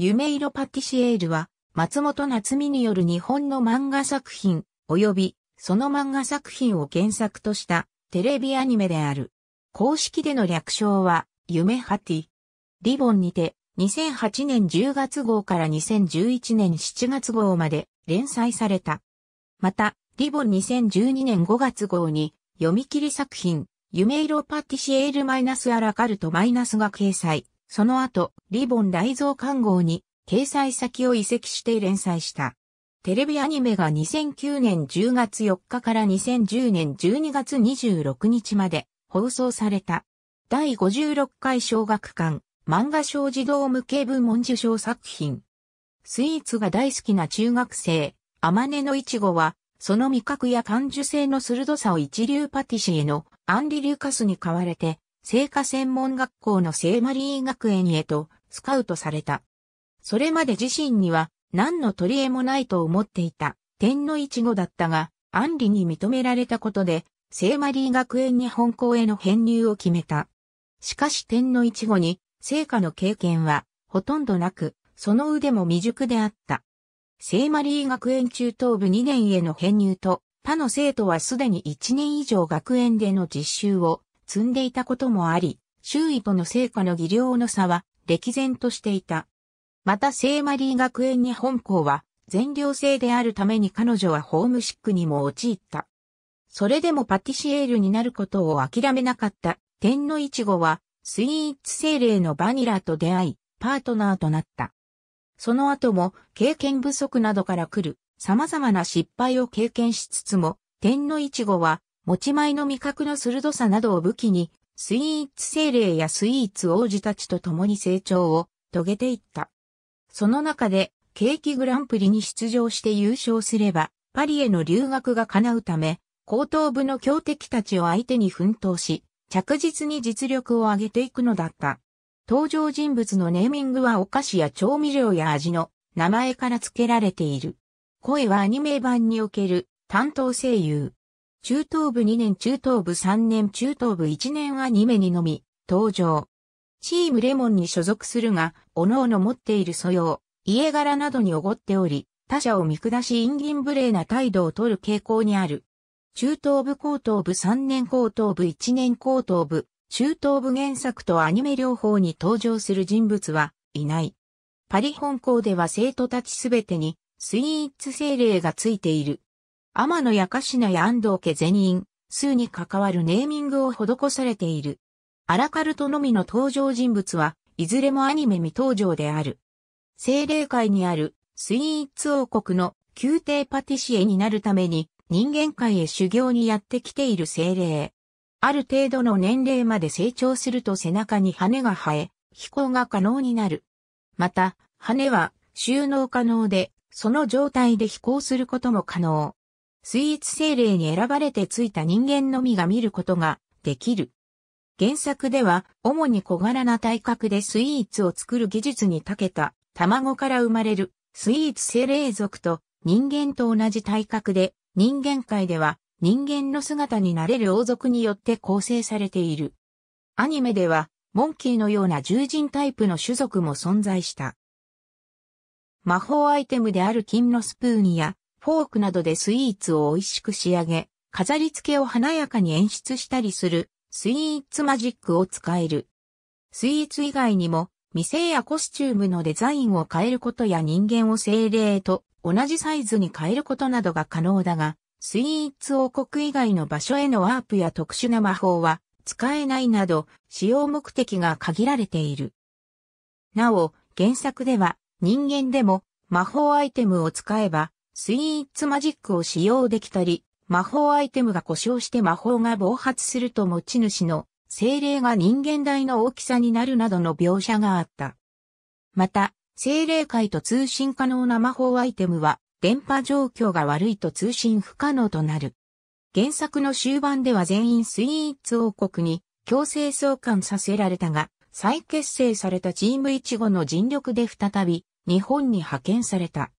夢色パティシエールは、松本夏美による日本の漫画作品、及び、その漫画作品を原作とした、テレビアニメである。公式での略称は、夢ハティ。リボンにて、2008年10月号から2011年7月号まで連載された。また、リボン2012年5月号に、読み切り作品、夢色パティシエールマイナスアラカルトマイナスが掲載。その後、リボン大蔵官号に掲載先を移籍して連載した。テレビアニメが2009年10月4日から2010年12月26日まで放送された。第56回小学館漫画小児童向け部門受賞作品。スイーツが大好きな中学生、アマネのイチゴは、その味覚や感受性の鋭さを一流パティシエのアンリ・リュカスに買われて、聖火専門学校の聖マリー学園へとスカウトされた。それまで自身には何の取り柄もないと思っていた天の一語だったが、安里に認められたことで、聖マリー学園に本校への編入を決めた。しかし天の一語に、聖火の経験はほとんどなく、その腕も未熟であった。聖マリー学園中等部2年への編入と、他の生徒はすでに1年以上学園での実習を積んでいたこともあり、周囲との成果の技量の差は歴然としていた。また聖マリー学園に本校は全寮制であるために彼女はホームシックにも陥った。それでもパティシエールになることを諦めなかった天のいちごはスイーツ精霊のバニラと出会いパートナーとなった。その後も経験不足などから来る様々な失敗を経験しつつも天のいちごは持ち前の味覚の鋭さなどを武器に、スイーツ精霊やスイーツ王子たちと共に成長を遂げていった。その中で、ケーキグランプリに出場して優勝すれば、パリへの留学が叶うため、高等部の強敵たちを相手に奮闘し、着実に実力を上げていくのだった。登場人物のネーミングはお菓子や調味料や味の名前から付けられている。声はアニメ版における担当声優、中等部2年、中等部3年、中等部1年アニメにのみ登場。チームレモンに所属するが、各々持っている素養、家柄などにおごっており、他者を見下し陰銀無礼な態度を取る傾向にある。中等部高等部3年高等部1年高等部、中等部原作とアニメ両方に登場する人物はいない。パリ本校では生徒たちすべてにスイーツ精霊がついている。天野やかしなや安藤家全員、数に関わるネーミングを施されている。アラカルトのみの登場人物は、いずれもアニメ未登場である。精霊界にあるスイーツ王国の宮廷パティシエになるために人間界へ修行にやってきている精霊。ある程度の年齢まで成長すると背中に羽が生え、飛行が可能になる。また、羽は収納可能で、その状態で飛行することも可能。スイーツ精霊に選ばれてついた人間のみが見ることができる。原作では、主に小柄な体格でスイーツを作る技術に長けた、卵から生まれる、スイーツ精霊族と人間と同じ体格で、人間界では人間の姿になれる王族によって構成されている。アニメでは、モンキーのような獣人タイプの種族も存在した。魔法アイテムである金のスプーンやフォークなどでスイーツを美味しく仕上げ、飾り付けを華やかに演出したりする、スイーツマジックを使える。スイーツ以外にも、店やコスチュームのデザインを変えることや人間を精霊と同じサイズに変えることなどが可能だが、スイーツ王国以外の場所へのワープや特殊な魔法は使えないなど、使用目的が限られている。なお、原作では人間でも魔法アイテムを使えばスイーツマジックを使用できたり、魔法アイテムが故障して魔法が暴発すると持ち主の精霊が人間大の大きさになるなどの描写があった。また、精霊界と通信可能な魔法アイテムは、電波状況が悪いと通信不可能となる。原作の終盤では全員スイーツ王国に強制送還させられたが、再結成されたチームイチゴの尽力で再び日本に派遣された。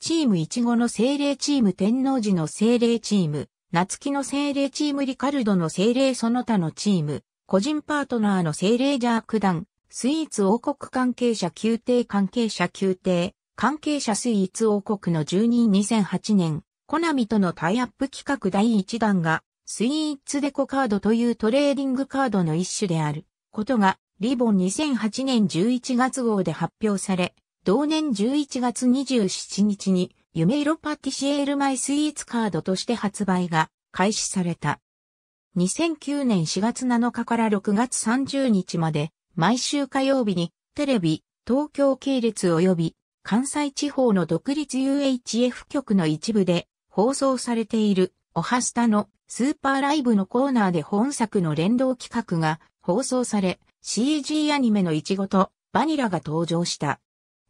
チームいちごの精霊チーム天王寺の精霊チーム、夏木の精霊チームリカルドの精霊その他のチーム、個人パートナーの精霊ジャーク団、スイーツ王国関係者宮廷関係者宮廷、関係者スイーツ王国の住人2008年、コナミとのタイアップ企画第1弾が、スイーツデコカードというトレーディングカードの一種である、ことが、リボン2008年11月号で発表され、同年11月27日に、夢色パティシエールマイスイーツカードとして発売が開始された。2009年4月7日から6月30日まで、毎週火曜日に、テレビ、東京系列及び、関西地方の独立 UHF 局の一部で放送されているおはスタのスーパーライブのコーナーで本作の連動企画が放送され CG アニメのイチゴとバニラが登場した。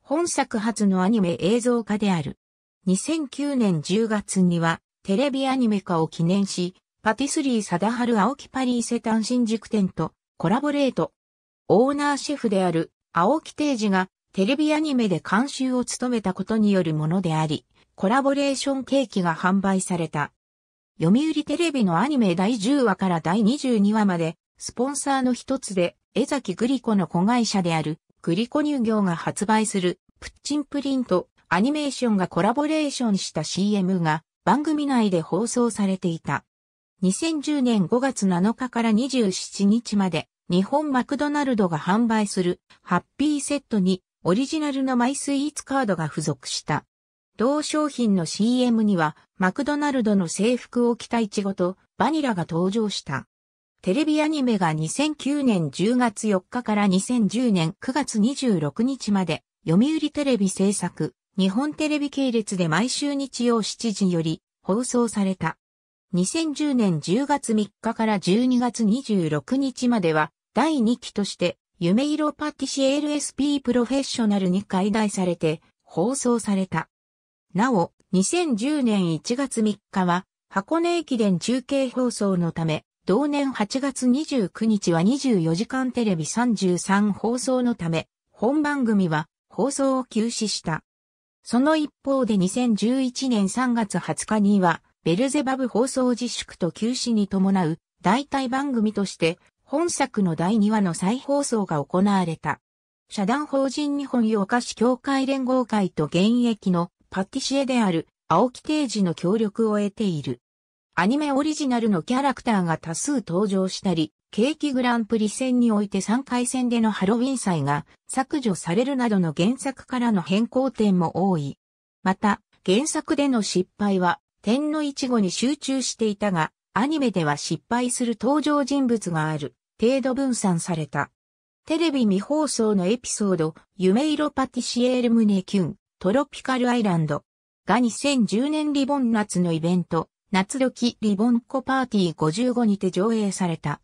本作初のアニメ映像化である。2009年10月には、テレビアニメ化を記念し、パティスリー貞治青木パリーセタン新宿店とコラボレート。オーナーシェフである青木定治がテレビアニメで監修を務めたことによるものであり、コラボレーションケーキが販売された。読売テレビのアニメ第10話から第22話まで、スポンサーの一つで、江崎グリコの子会社である、グリコ乳業が発売するプッチンプリントアニメーションがコラボレーションした CM が番組内で放送されていた。2010年5月7日から27日まで日本マクドナルドが販売するハッピーセットにオリジナルのマイスイーツカードが付属した。同商品の CM にはマクドナルドの制服を着たイチゴとバニラが登場した。テレビアニメが2009年10月4日から2010年9月26日まで、読売テレビ制作、日本テレビ系列で毎週日曜7時より放送された。2010年10月3日から12月26日までは、第2期として、夢色パティシエ LSP プロフェッショナルに解題されて、放送された。なお、2010年1月3日は、箱根駅伝中継放送のため、同年8月29日は24時間テレビ33放送のため、本番組は放送を休止した。その一方で2011年3月20日には、ベルゼバブ放送自粛と休止に伴う代替番組として、本作の第2話の再放送が行われた。社団法人日本洋菓子協会連合会と現役のパティシエである青木定治の協力を得ている。アニメオリジナルのキャラクターが多数登場したり、景気グランプリ戦において3回戦でのハロウィン祭が削除されるなどの原作からの変更点も多い。また、原作での失敗は、天の一語に集中していたが、アニメでは失敗する登場人物がある、程度分散された。テレビ未放送のエピソード、夢色パティシエール胸キュン、トロピカルアイランドが2010年リボン夏のイベント、夏時リボンコパーティー55にて上映された。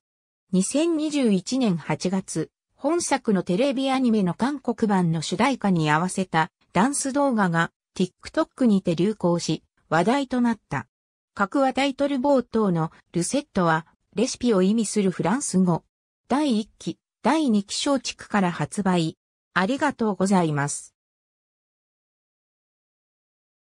2021年8月、本作のテレビアニメの韓国版の主題歌に合わせたダンス動画が TikTok にて流行し話題となった。各話タイトル冒頭のルセットはレシピを意味するフランス語。第1期、第2期地区から発売。ありがとうございます。